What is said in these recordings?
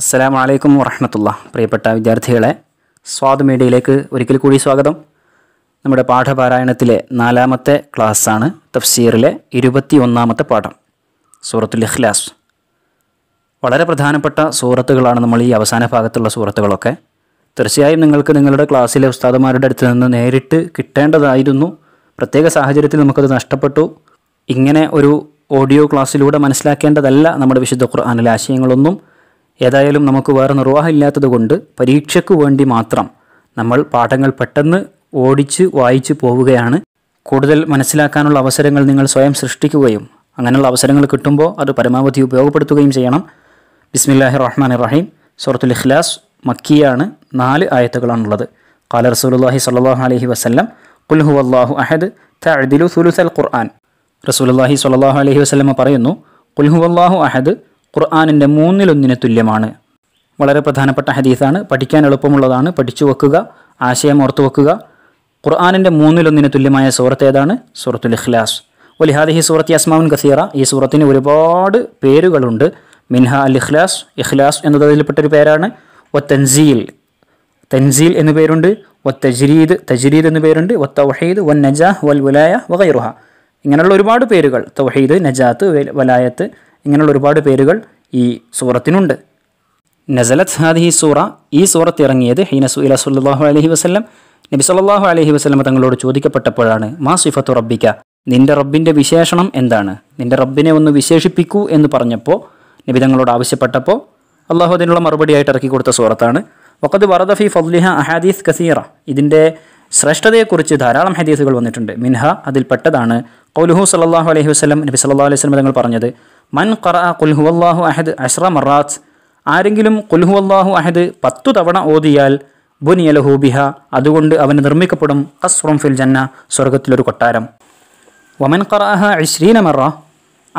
അസ്സലാം വലൈക്കും വറഹമത്തുള്ള പ്രിയപ്പെട്ട വിദ്യാർത്ഥികളെ സ്വാദ് മീഡിയയിലേക്ക് ഒരിക്കൽ കൂടി സ്വാഗതം നമ്മുടെ പാഠപാരായണത്തിലെ നാലാമത്തെ ക്ലാസ്സാണ് തഫ്സീറിലെ ഇരുപത്തി ഒന്നാമത്തെ പാഠം സൂറത്തുൽ ഇഖ്ലാസ് വളരെ പ്രധാനപ്പെട്ട സൂറത്തുകളാണ് നമ്മൾ ഈ അവസാന ഭാഗത്തുള്ള സൂറത്തുകളൊക്കെ തീർച്ചയായും നിങ്ങൾക്ക് നിങ്ങളുടെ ക്ലാസ്സിലെ ഉസ്താദുമാരുടെ അടുത്ത് നിന്ന് നേരിട്ട് കിട്ടേണ്ടതായിരുന്നു പ്രത്യേക സാഹചര്യത്തിൽ നമുക്കത് നഷ്ടപ്പെട്ടു ഇങ്ങനെ ഒരു ഓഡിയോ ക്ലാസ്സിലൂടെ മനസ്സിലാക്കേണ്ടതല്ല നമ്മുടെ വിശുദ്ധ ഖുർആാനിലെ ആശയങ്ങളൊന്നും ഏതായാലും നമുക്ക് വേറെ നിർവാഹമില്ലാത്തത് കൊണ്ട് പരീക്ഷയ്ക്ക് വേണ്ടി മാത്രം നമ്മൾ പാഠങ്ങൾ പെട്ടെന്ന് ഓടിച്ച് വായിച്ച് പോവുകയാണ് കൂടുതൽ മനസ്സിലാക്കാനുള്ള അവസരങ്ങൾ നിങ്ങൾ സ്വയം സൃഷ്ടിക്കുകയും അങ്ങനെയുള്ള അവസരങ്ങൾ കിട്ടുമ്പോൾ അത് പരമാവധി ഉപയോഗപ്പെടുത്തുകയും ചെയ്യണം ബിസ്മില്ലാഹി റഹ്മാൻ റഹീം സുറത്തുൽ ഇഖ്ലാസ് മക്കിയാണ് നാല് ആയത്തുകളാണുള്ളത് ഖാല റസൂലുല്ലാഹി സല്ലാഹു അലഹി വസ്ലം കുൽഹു അള്ളാഹു അഹദ് തഅദിലു സുലുസൽ ഖുർആൻ റസൂലുല്ലാഹി സല്ലാഹു അലഹി വസ്ലമ പറയുന്നു കുൽഹു അള്ളാഹു അഹദ് ഖുർആാനിൻ്റെ മൂന്നിലൊന്നിന് തുല്യമാണ് വളരെ പ്രധാനപ്പെട്ട ഹദീസാണ് പഠിക്കാൻ എളുപ്പമുള്ളതാണ് പഠിച്ചു വെക്കുക ആശയം ഓർത്തു വെക്കുക ഖുർആാനിൻ്റെ മൂന്നിലൊന്നിന് തുല്യമായ സൂറത്ത് ഏതാണ് സൂറത്തുൽ ഇഖ്ലാസ് ഒലിഹാദ് ഹി സൂറത്ത് അസ്മാവുൻ ഖസീറ ഈ സൂറത്തിന് ഒരുപാട് പേരുകളുണ്ട് മിൻഹ അൽ ഇഖ്ലാസ് ഇഖ്ലാസ് എന്നത് അതിൽപ്പെട്ടൊരു പേരാണ് ഒ തൻസീൽ തൻസീൽ എന്നു പേരുണ്ട് ഒ തജ്രീദ് തജരീദ് എന്നു പേരുണ്ട് ഒ തൗഹീദ് വൻ നജാഹ് വൽ വലായ വകൈറുഹ ഇങ്ങനെയുള്ള ഒരുപാട് പേരുകൾ തൗഹീദ് നജാത്ത് വലായത്ത് ഇങ്ങനെയുള്ള ഒരുപാട് പേരുകൾ ഈ സൂറത്തിനുണ്ട് നസലത് ഹാദിഹി സൂറ ഈ സൂറത്ത് ഇറങ്ങിയത് ഹീന ഇല സുല്ലാഹു അലഹി വസ്ലം നബി സല്ലാഹു അലഹി വസ്ലം തങ്ങളോട് ചോദിക്കപ്പെട്ടപ്പോഴാണ് മാ സിഫത്തു റബ്ബിക്ക നിന്റെ റബ്ബിൻ്റെ വിശേഷണം എന്താണ് നിന്റെ റബ്ബിനെ ഒന്ന് വിശേഷിപ്പിക്കൂ എന്ന് പറഞ്ഞപ്പോൾ നബി തങ്ങളോട് ആവശ്യപ്പെട്ടപ്പോൾ അള്ളാഹു അതിനുള്ള മറുപടിയായിട്ട് ഇറക്കി കൊടുത്ത സൂറത്താണ് വക്കത് വറദഫി ഫദ്ലിഹ അഹാദീസ് കസീറ ഇതിൻ്റെ ശ്രേഷ്ഠതയെക്കുറിച്ച് ധാരാളം ഹദീസുകൾ വന്നിട്ടുണ്ട് മിൻഹ അതിൽപ്പെട്ടതാണ് കൗലുഹു സല്ലാഹു അലൈഹി വസ്ലം നബി സല്ലാ അലൈഹി വസ്ലം തങ്ങൾ പറഞ്ഞത് മൻ ഖറ കുൽഹു അള്ളാഹു അഹദ് അഷ്റ മറാത്ത് ആരെങ്കിലും കുൽഹു അള്ളാഹു അഹദ് പത്തു തവണ ഓതിയാൽ ബുനിയലഹൂബിഹ അതുകൊണ്ട് അവന് നിർമ്മിക്കപ്പെടും അസ്റും ഫിൽ ജന്ന സ്വർഗത്തിലൊരു കൊട്ടാരം വമൻ ഖറഅഹ ഇഷ്രീന മറ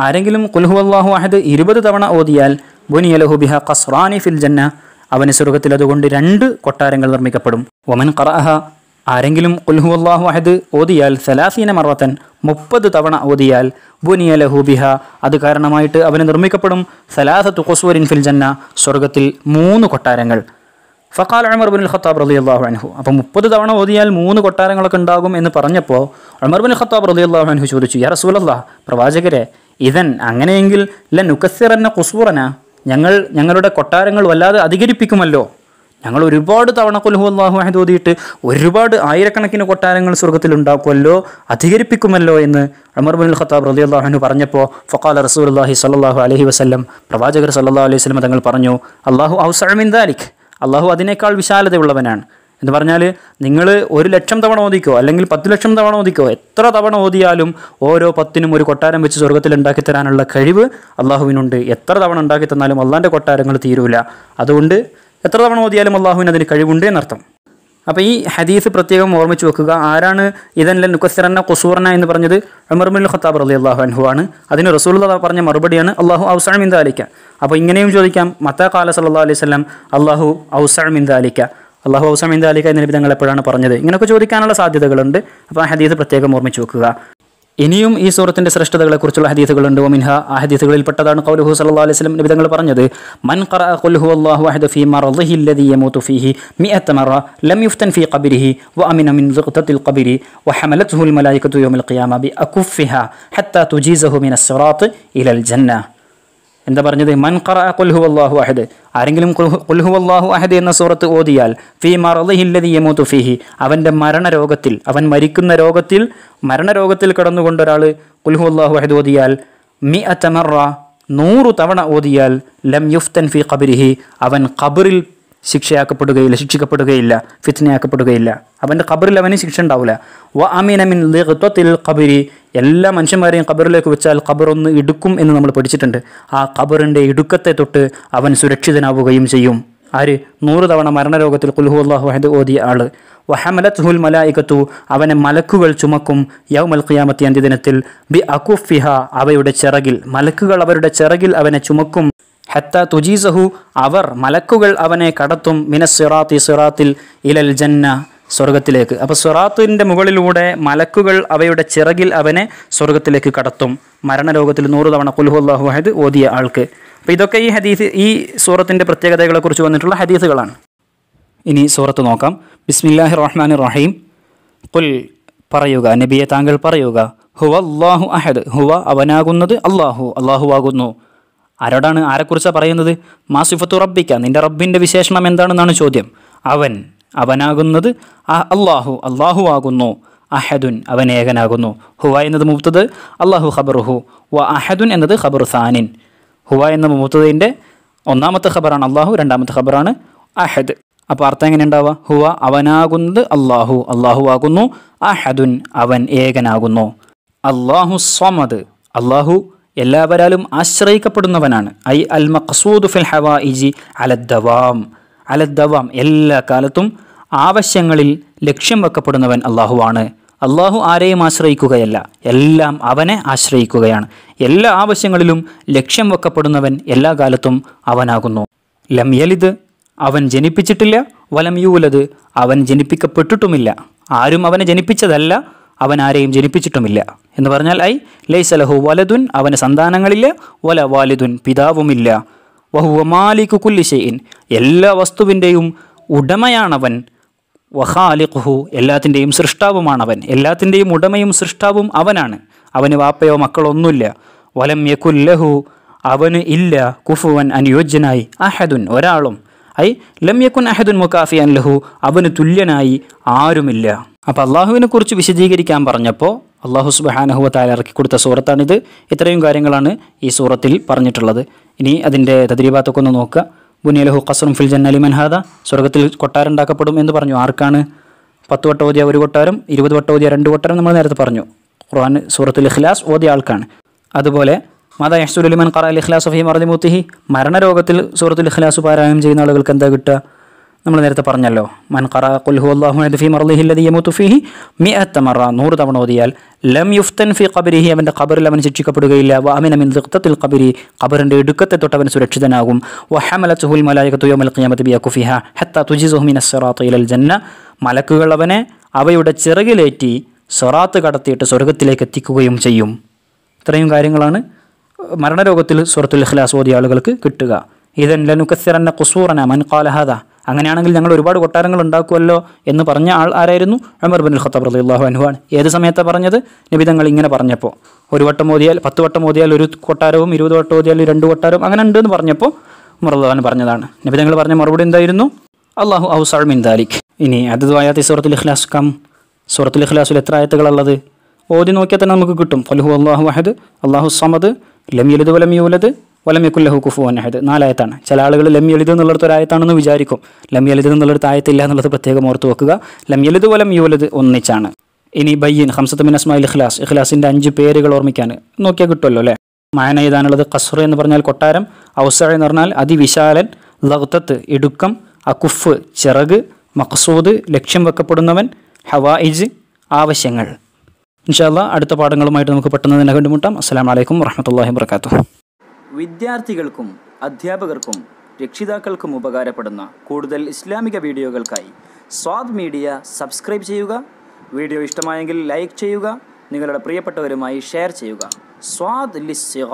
ആരെങ്കിലും കുൽഹു അള്ളാഹു അഹദ് ഇരുപത് തവണ ഓതിയാൽ ബുനിയലഹുബിഹ ഖസ്റാനി ഫിൽ ജന്ന അവന് സ്വർഗത്തിൽ അതുകൊണ്ട് രണ്ട് കൊട്ടാരങ്ങൾ നിർമ്മിക്കപ്പെടും വമൻ ഖറഅഹ ആരെങ്കിലും ഉൽഹു അള്ളാഹു അഹദ് ഓതിയാൽ സലാസീന മർവത്തൻ മുപ്പത് തവണ ഓതിയാൽ ബുനിയ ലഹൂബിഹ അത് കാരണമായിട്ട് അവന് നിർമ്മിക്കപ്പെടും സലാസത്തു ഖുസൂരിൻ ഫിൽ ജന്ന സ്വർഗത്തിൽ മൂന്ന് കൊട്ടാരങ്ങൾ ഫക്കാൽ ഉമർ ബുൻ ഖത്താബ് റലി അള്ളാഹു അനഹു അപ്പോൾ മുപ്പത് തവണ ഓതിയാൽ മൂന്ന് കൊട്ടാരങ്ങളൊക്കെ ഉണ്ടാകും എന്ന് പറഞ്ഞപ്പോൾ ഉമർ ബുൻ ഖത്താബ് റലി അള്ളാഹു അനഹു ചോദിച്ചു യാ റസൂലല്ലാ പ്രവാചകരെ ഇതൻ അങ്ങനെയെങ്കിൽ ലൻ ഉക്കസിറന്ന കുസൂറന ഞങ്ങൾ ഞങ്ങളുടെ കൊട്ടാരങ്ങൾ വല്ലാതെ അധികരിപ്പിക്കുമല്ലോ ഞങ്ങൾ ഒരുപാട് തവണ കൊലുഹു അള്ളാഹു ഓതിയിട്ട് ഒരുപാട് ആയിരക്കണക്കിന് കൊട്ടാരങ്ങൾ സ്വർഗത്തിൽ ഉണ്ടാക്കുമല്ലോ അധികരിപ്പിക്കുമല്ലോ എന്ന് അമർ ബിൻ ഖത്താബ് റലി അള്ളാഹുനു പറഞ്ഞപ്പോൾ ഫക്കാൽ റസൂൽ അള്ളാഹി സല്ലാഹു അലഹി വസ്ലം പ്രവാചകർ സല്ലാ അലൈഹി വസ്ലം തങ്ങൾ പറഞ്ഞു അള്ളാഹു ഔസഅമിൻ ദാലിഖ് അള്ളാഹു അതിനേക്കാൾ വിശാലതയുള്ളവനാണ് എന്ന് പറഞ്ഞാൽ നിങ്ങൾ ഒരു ലക്ഷം തവണ ഓദിക്കോ അല്ലെങ്കിൽ പത്ത് ലക്ഷം തവണ ഓദിക്കോ എത്ര തവണ ഓതിയാലും ഓരോ പത്തിനും ഒരു കൊട്ടാരം വെച്ച് സ്വർഗത്തിൽ ഉണ്ടാക്കി തരാനുള്ള കഴിവ് അള്ളാഹുവിനുണ്ട് എത്ര തവണ ഉണ്ടാക്കി തന്നാലും അള്ളാൻ്റെ കൊട്ടാരങ്ങൾ തീരൂല അതുകൊണ്ട് എത്ര തവണ ഓതിയാലും അള്ളാഹുവിന് അതിന് കഴിവുണ്ട് എന്നർത്ഥം അപ്പോൾ ഈ ഹദീസ് പ്രത്യേകം ഓർമ്മിച്ച് വെക്കുക ആരാണ് ഇതൻ ലൻ കൊസൂറന എന്ന് പറഞ്ഞത് അമർമുൽ ഖത്താബ് റലി അള്ളാഹു അൻഹു ആണ് അതിന് റസൂൽ പറഞ്ഞ മറുപടിയാണ് അള്ളാഹു ഔസാം ഇന്ത അലിക്ക അപ്പോൾ ഇങ്ങനെയും ചോദിക്കാം മത്ത കാല സല്ലാ അലൈഹി സ്വലം അള്ളാഹു ഔസാം ഇന്ത അലിക്ക അള്ളാഹു ഔസാം ഇന്ത അലിക്ക എന്ന നബി തങ്ങൾ എപ്പോഴാണ് പറഞ്ഞത് ഇങ്ങനെയൊക്കെ ചോദിക്കാനുള്ള സാധ്യതകളുണ്ട് അപ്പോൾ ആ ഹദീസ് പ്രത്യേകം ഓർമ്മിച്ച് വെക്കുക إنيوم إي سورة تندسرشتا دغلا كورتشو الحديث غلون دو منها أحاديث غلل قوله صلى الله عليه وسلم نبي دغلا برنجة من قرأ قل هو الله واحد في مرضه الذي يموت فيه مئة مرة لم يفتن في قبره وأمن من زغطة القبر وحملته الملائكة يوم القيامة بأكفها حتى تجيزه من الصراط إلى الجنة എന്താ പറഞ്ഞത് മൻഖറ കുൽഹു അള്ളാഹു അഹദ് ആരെങ്കിലും കുൽഹു അള്ളാഹു അഹദ് എന്ന സൂറത്ത് ഓതിയാൽ ഫി മറദിഹില്ലതി യമൂത്തു ഫിഹി അവൻ്റെ മരണരോഗത്തിൽ അവൻ മരിക്കുന്ന രോഗത്തിൽ മരണരോഗത്തിൽ കിടന്നുകൊണ്ട് ഒരാൾ കുൽഹു അള്ളാഹു അഹദ് ഓതിയാൽ മി അറ്റമറ നൂറു തവണ ഓതിയാൽ ലം യുഫ്തൻ ഫി ഖബരിഹി അവൻ ഖബറിൽ ശിക്ഷയാക്കപ്പെടുകയില്ല ശിക്ഷിക്കപ്പെടുകയില്ല ഫിത്നയാക്കപ്പെടുകയില്ല അവൻ്റെ ഖബറിൽ അവന് ശിക്ഷ ഉണ്ടാവില്ല വ അമീനമിൻ ലിഖത്വത്തിൽ കബരി എല്ലാ മനുഷ്യന്മാരെയും ഖബറിലേക്ക് വെച്ചാൽ ഖബറൊന്ന് ഇടുക്കും എന്ന് നമ്മൾ പഠിച്ചിട്ടുണ്ട് ആ ഖബറിൻ്റെ ഇടുക്കത്തെ തൊട്ട് അവൻ സുരക്ഷിതനാവുകയും ചെയ്യും ആര് നൂറ് തവണ മരണരോഗത്തിൽ കുൽഹു അള്ളാഹു അഹദ് ഓതിയ ആള് വഹമലത് ഹുൽ മലായികത്തു അവനെ മലക്കുകൾ ചുമക്കും യൗമൽ ഖിയാമത്തി അന്ത്യദിനത്തിൽ ബി അക്കുഫിഹ അവയുടെ ചിറകിൽ മലക്കുകൾ അവരുടെ ചിറകിൽ അവനെ ചുമക്കും ഹത്ത തുജീസഹു അവർ മലക്കുകൾ അവനെ കടത്തും മിനസ് സിറാത്തി സിറാത്തിൽ ഇലൽ ജന്ന സ്വർഗത്തിലേക്ക് അപ്പോൾ സ്വറാത്തിൻ്റെ മുകളിലൂടെ മലക്കുകൾ അവയുടെ ചിറകിൽ അവനെ സ്വർഗത്തിലേക്ക് കടത്തും മരണരോഗത്തിൽ നൂറ് തവണ കുൽഹുല്ലാഹു അഹദ് ഓതിയ ആൾക്ക് അപ്പോൾ ഇതൊക്കെ ഈ ഹദീസ് ഈ സൂറത്തിൻ്റെ പ്രത്യേകതകളെക്കുറിച്ച് വന്നിട്ടുള്ള ഹദീസുകളാണ് ഇനി സൂറത്ത് നോക്കാം ബിസ്മില്ലാഹി റഹ്മാൻ റഹീം കുൽ പറയുക നബിയെ താങ്കൾ പറയുക ഹുവ അള്ളാഹു അഹദ് ഹുവ അവനാകുന്നത് അള്ളാഹു ആകുന്നു ആരോടാണ് ആരെക്കുറിച്ചാണ് പറയുന്നത് മാസിഫത്തു റബ്ബിക്ക നിൻ്റെ റബ്ബിൻ്റെ വിശേഷണം എന്താണെന്നാണ് ചോദ്യം അവൻ അവനാകുന്നത് അള്ളാഹു അള്ളാഹു ആകുന്നു അഹദുൻ അവൻ ഏകനാകുന്നു ഹുവ എന്നത് മുത്തത് അള്ളാഹു ഖബറുഹു വ അഹദുൻ എന്നത് ഖബർ സാനിൻ ഹുവ എന്ന മുത്തതിൻ്റെ ഒന്നാമത്തെ ഖബറാണ് അള്ളാഹു രണ്ടാമത്തെ ഖബറാണ് അഹദ് അപ്പോൾ അർത്ഥം എങ്ങനെ ഉണ്ടാവുക ഹുവ അവനാകുന്നത് അള്ളാഹു അള്ളാഹു ആകുന്നു അഹദുൻ അവൻ ഏകനാകുന്നു അള്ളാഹു സ്വമദ് അള്ളാഹു എല്ലാവരാലും ആശ്രയിക്കപ്പെടുന്നവനാണ് ഐ അൽ മഖസൂദ് ഫിൽ ഹവാ ഇജി അലദ്ദവാം അലദ്ദവാം എല്ലാ കാലത്തും ആവശ്യങ്ങളിൽ ലക്ഷ്യം വെക്കപ്പെടുന്നവൻ അള്ളാഹുവാണ് അള്ളാഹു ആരെയും ആശ്രയിക്കുകയല്ല എല്ലാം അവനെ ആശ്രയിക്കുകയാണ് എല്ലാ ആവശ്യങ്ങളിലും ലക്ഷ്യം വെക്കപ്പെടുന്നവൻ എല്ലാ കാലത്തും അവനാകുന്നു ലം യലിത് അവൻ ജനിപ്പിച്ചിട്ടില്ല വലം യൂലത് അവൻ ജനിപ്പിക്കപ്പെട്ടിട്ടുമില്ല ആരും അവനെ ജനിപ്പിച്ചതല്ല അവൻ ആരെയും ജനിപ്പിച്ചിട്ടുമില്ല എന്ന് പറഞ്ഞാൽ ഐ ലൈസലഹു വലതുൻ അവന് സന്താനങ്ങളില്ല വല വാലിദുൻ പിതാവുമില്ല വഹുവ കുല്ലിശയിൻ എല്ലാ വസ്തുവിൻ്റെയും ഉടമയാണവൻ വഹാലിഖുഹു എല്ലാത്തിൻ്റെയും സൃഷ്ടാവുമാണവൻ എല്ലാത്തിൻ്റെയും ഉടമയും സൃഷ്ടാവും അവനാണ് അവന് വാപ്പയോ മക്കളോ ഒന്നുമില്ല വലം യക്കുല്ലഹു അവന് ഇല്ല കുഫുവൻ അനുയോജ്യനായി അഹദുൻ ഒരാളും ഐ ലം യക്കുൻ അഹദുൻ മുക്കാഫിയൻ ലഹു അവന് തുല്യനായി ആരുമില്ല അപ്പോൾ അള്ളാഹുവിനെ കുറിച്ച് വിശദീകരിക്കാൻ പറഞ്ഞപ്പോൾ അള്ളാഹു സുബാനഹുവ താലിറക്കി കൊടുത്ത സൂറത്താണിത് ഇത്രയും കാര്യങ്ങളാണ് ഈ സൂറത്തിൽ പറഞ്ഞിട്ടുള്ളത് ഇനി അതിൻ്റെ തദ്രീബാത്തൊക്കെ ഒന്ന് നോക്കുക ബുനിയലഹു ഖസറും ഫിൽ ജന്നലി മൻഹാദ സ്വർഗത്തിൽ ഉണ്ടാക്കപ്പെടും എന്ന് പറഞ്ഞു ആർക്കാണ് പത്ത് വട്ടം ഓതിയ ഒരു കൊട്ടാരം ഇരുപത് വട്ടം ഓതിയ രണ്ട് കൊട്ടാരം നമ്മൾ നേരത്തെ പറഞ്ഞു ഖുർആൻ സൂറത്തുൽ ഇഖ്ലാസ് ഓതിയ ആൾക്കാണ് അതുപോലെ മാതാ യഹ്സുലുലിമൻ ഖറ അൽ ഇഖ്ലാസ് ഫീ മറദി മുത്തിഹി മരണരോഗത്തിൽ സൂറത്തുൽ ഇഖ്ലാസ് പാരായണം ചെയ്യുന്ന ആളുകൾക്ക് എന്താ കിട്ടുക നമ്മൾ നേരത്തെ പറഞ്ഞല്ലോ മൻഖറ കുൽഹു അള്ളാഹു ഫി മർലിഹില്ലതി യമൂത്തു ഫിഹി മറ നൂറ് തവണ ഓതിയാൽ ലം യുഫ്തൻ ഫി ഖബരിഹി അവൻ്റെ ഖബറിൽ അവൻ ശിക്ഷിക്കപ്പെടുകയില്ല വ അമിന മിൻ ദിഖ്തത്തിൽ ഖബരി ഖബറിൻ്റെ ഇടുക്കത്തെ തൊട്ട് അവൻ സുരക്ഷിതനാകും വ ഹമലത്തുഹുൽ മലായകത്തു യൗമൽ ഖിയാമത്ത് ബിയഖു ഫിഹ ഹത്ത തുജിസുഹു മിന സിറാത്തി ഇലൽ ജന്ന മലക്കുകൾ അവനെ അവയുടെ ചിറകിലേറ്റി സൊറാത്ത് കടത്തിയിട്ട് സ്വർഗത്തിലേക്ക് എത്തിക്കുകയും ചെയ്യും ഇത്രയും കാര്യങ്ങളാണ് മരണരോഗത്തിൽ സുഹൃത്തുൽ ഇഖ്ലാസ് ഓതിയ ആളുകൾക്ക് കിട്ടുക ഇതൻ ലനുക്കസിറന്ന കുസൂറന മൻ കാലഹാദ അങ്ങനെയാണെങ്കിൽ ഞങ്ങൾ ഒരുപാട് കൊട്ടാരങ്ങൾ ഉണ്ടാക്കുമല്ലോ എന്ന് പറഞ്ഞ ആൾ ആരായിരുന്നു അമർ ബിൻ ഖത്താബ് റളിയല്ലാഹു അനുഹാണ് ഏത് സമയത്താണ് പറഞ്ഞത് നിബിതങ്ങൾ ഇങ്ങനെ പറഞ്ഞപ്പോൾ ഒരു വട്ടം ഓതിയാൽ പത്ത് വട്ടം ഓതിയാൽ ഒരു കൊട്ടാരവും ഇരുപത് വട്ടം ഓതിയാൽ രണ്ട് കൊട്ടാരവും അങ്ങനെ ഉണ്ട് എന്ന് പറഞ്ഞപ്പോൾ മുറല്ലാൻ പറഞ്ഞതാണ് നിബിതങ്ങൾ പറഞ്ഞ മറുപടി എന്തായിരുന്നു അള്ളാഹു ഔസാൾ മിൻ ദാലിഖ് ഇനി അതദ്വായാത്തി സൂറത്തുൽ ഇഖ്ലാസ് കം സൂറത്തുൽ ഇഖ്ലാസിൽ എത്ര ആയത്തുകളുള്ളത് ഓതി നോക്കിയാൽ തന്നെ നമുക്ക് കിട്ടും ഫലുഹു അള്ളാഹു വഹദ് അള്ളാഹു സമദ് ലം യലുദ് വലം യൂലദ് വലമിക്കുല്ലഹു കുഫു അനഹദ് നാലായത്താണ് ചില ആളുകൾ ലം യലിത് എന്നുള്ളടത്ത് ഒരായത്താണെന്ന് വിചാരിക്കും ലം യലിത് എന്നുള്ളടത്ത് ആയത്തില്ല എന്നുള്ളത് പ്രത്യേകം ഓർത്ത് വെക്കുക ലം യലിത് വലം യുവലത് ഒന്നിച്ചാണ് ഇനി ബയ്യൻ ഹംസത്ത് മിൻ ഇഖ്ലാസ് ഇഖ്ലാസിൻ്റെ അഞ്ച് പേരുകൾ ഓർമ്മിക്കാൻ നോക്കിയാൽ കിട്ടുമല്ലോ അല്ലേ മായന എഴുതാനുള്ളത് കസ്റ എന്ന് പറഞ്ഞാൽ കൊട്ടാരം ഔസ എന്ന് പറഞ്ഞാൽ അതിവിശാലൻ ലഹ്തത്ത് ഇടുക്കം അക്കുഫ് ചിറക് മഖസൂദ് ലക്ഷ്യം വെക്കപ്പെടുന്നവൻ ഹവായിജ് ആവശ്യങ്ങൾ ഇൻഷാല്ല അടുത്ത പാഠങ്ങളുമായിട്ട് നമുക്ക് പെട്ടെന്ന് തന്നെ കണ്ടുമുട്ടാം അസ്സാം വലൈക്കും വർഹമത്തല്ലാഹി വർക്കാത്തു വിദ്യാർത്ഥികൾക്കും അധ്യാപകർക്കും രക്ഷിതാക്കൾക്കും ഉപകാരപ്പെടുന്ന കൂടുതൽ ഇസ്ലാമിക വീഡിയോകൾക്കായി സ്വാദ് മീഡിയ സബ്സ്ക്രൈബ് ചെയ്യുക വീഡിയോ ഇഷ്ടമായെങ്കിൽ ലൈക്ക് ചെയ്യുക നിങ്ങളുടെ പ്രിയപ്പെട്ടവരുമായി ഷെയർ ചെയ്യുക സ്വാദ് ലിസ്